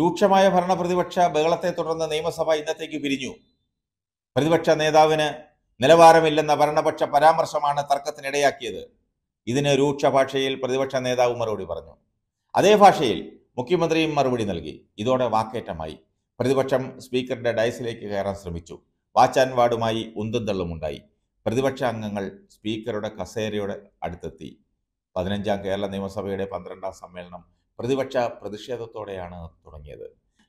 രൂക്ഷമായ ഭരണപ്രതിപക്ഷ ബഹളത്തെ തുടർന്ന് നിയമസഭ ഇന്നത്തേക്ക് പിരിഞ്ഞു പ്രതിപക്ഷ നേതാവിന് നിലവാരമില്ലെന്ന ഭരണപക്ഷ പരാമർശമാണ് തർക്കത്തിനിടയാക്കിയത് ഇതിന് രൂക്ഷ ഭാഷയിൽ പ്രതിപക്ഷ നേതാവ് മറുപടി പറഞ്ഞു അതേ ഭാഷയിൽ മുഖ്യമന്ത്രിയും മറുപടി നൽകി ഇതോടെ വാക്കേറ്റമായി പ്രതിപക്ഷം സ്പീക്കറുടെ ഡയസിലേക്ക് കയറാൻ ശ്രമിച്ചു വാച്ചാൻ വാർഡുമായി ഉന്തും പ്രതിപക്ഷ അംഗങ്ങൾ സ്പീക്കറുടെ കസേരയുടെ അടുത്തെത്തി പതിനഞ്ചാം കേരള നിയമസഭയുടെ പന്ത്രണ്ടാം സമ്മേളനം പ്രതിപക്ഷ പ്രതിഷേധത്തോടെയാണ് തുടങ്ങിയത്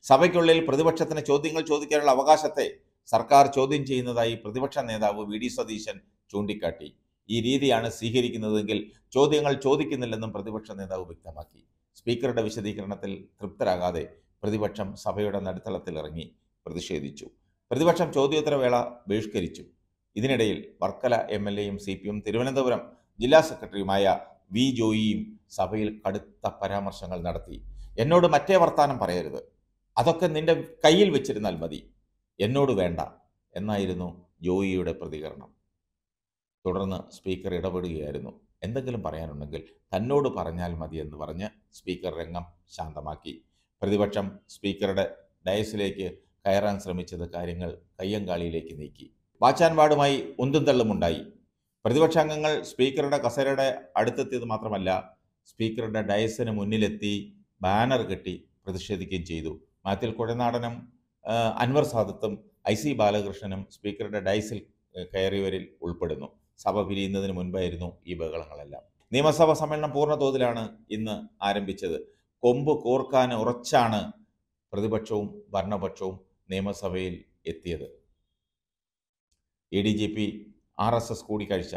സഭയ്ക്കുള്ളിൽ പ്രതിപക്ഷത്തിന് ചോദ്യങ്ങൾ ചോദിക്കാനുള്ള അവകാശത്തെ സർക്കാർ ചോദ്യം ചെയ്യുന്നതായി പ്രതിപക്ഷ നേതാവ് വി ഡി സതീശൻ ചൂണ്ടിക്കാട്ടി ഈ രീതിയാണ് സ്വീകരിക്കുന്നതെങ്കിൽ ചോദ്യങ്ങൾ ചോദിക്കുന്നില്ലെന്നും പ്രതിപക്ഷ നേതാവ് വ്യക്തമാക്കി സ്പീക്കറുടെ വിശദീകരണത്തിൽ തൃപ്തരാകാതെ പ്രതിപക്ഷം സഭയുടെ നടുത്തളത്തിൽ ഇറങ്ങി പ്രതിഷേധിച്ചു പ്രതിപക്ഷം ചോദ്യോത്തരവേള ബഹിഷ്കരിച്ചു ഇതിനിടയിൽ വർക്കല എം എൽ എയും സി പി എം തിരുവനന്തപുരം ജില്ലാ സെക്രട്ടറിയുമായ വി ജോയിയും സഭയിൽ കടുത്ത പരാമർശങ്ങൾ നടത്തി എന്നോട് മറ്റേ വർത്താനം പറയരുത് അതൊക്കെ നിന്റെ കയ്യിൽ വെച്ചിരുന്നാൽ മതി എന്നോട് വേണ്ട എന്നായിരുന്നു ജോയിയുടെ പ്രതികരണം തുടർന്ന് സ്പീക്കർ ഇടപെടുകയായിരുന്നു എന്തെങ്കിലും പറയാനുണ്ടെങ്കിൽ തന്നോട് പറഞ്ഞാൽ മതി എന്ന് പറഞ്ഞ് സ്പീക്കർ രംഗം ശാന്തമാക്കി പ്രതിപക്ഷം സ്പീക്കറുടെ ഡയസിലേക്ക് കയറാൻ ശ്രമിച്ചത് കാര്യങ്ങൾ കയ്യങ്കാളിയിലേക്ക് നീക്കി വാച്ചാൻപാടുമായി ഉന്തും തള്ളുമുണ്ടായി പ്രതിപക്ഷാംഗങ്ങൾ സ്പീക്കറുടെ കസേരയുടെ അടുത്തെത്തിയത് മാത്രമല്ല സ്പീക്കറുടെ ഡയസിന് മുന്നിലെത്തി ബാനർ കെട്ടി പ്രതിഷേധിക്കുകയും ചെയ്തു മാത്തിൽ കുഴനാടനും അൻവർ സാദത്തും ഐ സി ബാലകൃഷ്ണനും സ്പീക്കറുടെ ഡയസിൽ കയറിയവരിൽ ഉൾപ്പെടുന്നു സഭ പിരിയുന്നതിന് മുൻപായിരുന്നു ഈ ബഹളങ്ങളെല്ലാം നിയമസഭാ സമ്മേളനം പൂർണ്ണ തോതിലാണ് ഇന്ന് ആരംഭിച്ചത് കൊമ്പ് കോർക്കാൻ ഉറച്ചാണ് പ്രതിപക്ഷവും ഭരണപക്ഷവും നിയമസഭയിൽ എത്തിയത് A D G P R S S കൂടിക്കാഴ്ച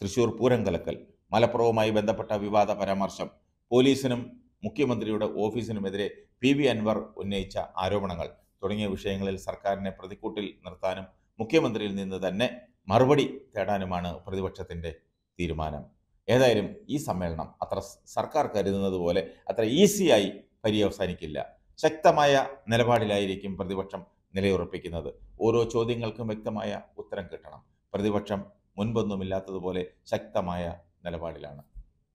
തൃശൂർ പൂരം കലക്കൽ മലപ്പുറവുമായി ബന്ധപ്പെട്ട വിവാദ പരാമർശം പോലീസിനും മുഖ്യമന്ത്രിയുടെ ഓഫീസിനുമെതിരെ പി വി അൻവർ ഉന്നയിച്ച ആരോപണങ്ങൾ തുടങ്ങിയ വിഷയങ്ങളിൽ സർക്കാരിനെ പ്രതിക്കൂട്ടിൽ നിർത്താനും മുഖ്യമന്ത്രിയിൽ നിന്ന് തന്നെ മറുപടി തേടാനുമാണ് പ്രതിപക്ഷത്തിൻ്റെ തീരുമാനം ഏതായാലും ഈ സമ്മേളനം അത്ര സർക്കാർ കരുതുന്നത് പോലെ അത്ര ഈസിയായി പര്യവസാനിക്കില്ല ശക്തമായ നിലപാടിലായിരിക്കും പ്രതിപക്ഷം നിലയുറപ്പിക്കുന്നത് ഓരോ ചോദ്യങ്ങൾക്കും വ്യക്തമായ ഉത്തരം കിട്ടണം പ്രതിപക്ഷം മുൻപൊന്നുമില്ലാത്തതുപോലെ ശക്തമായ നിലപാടിലാണ്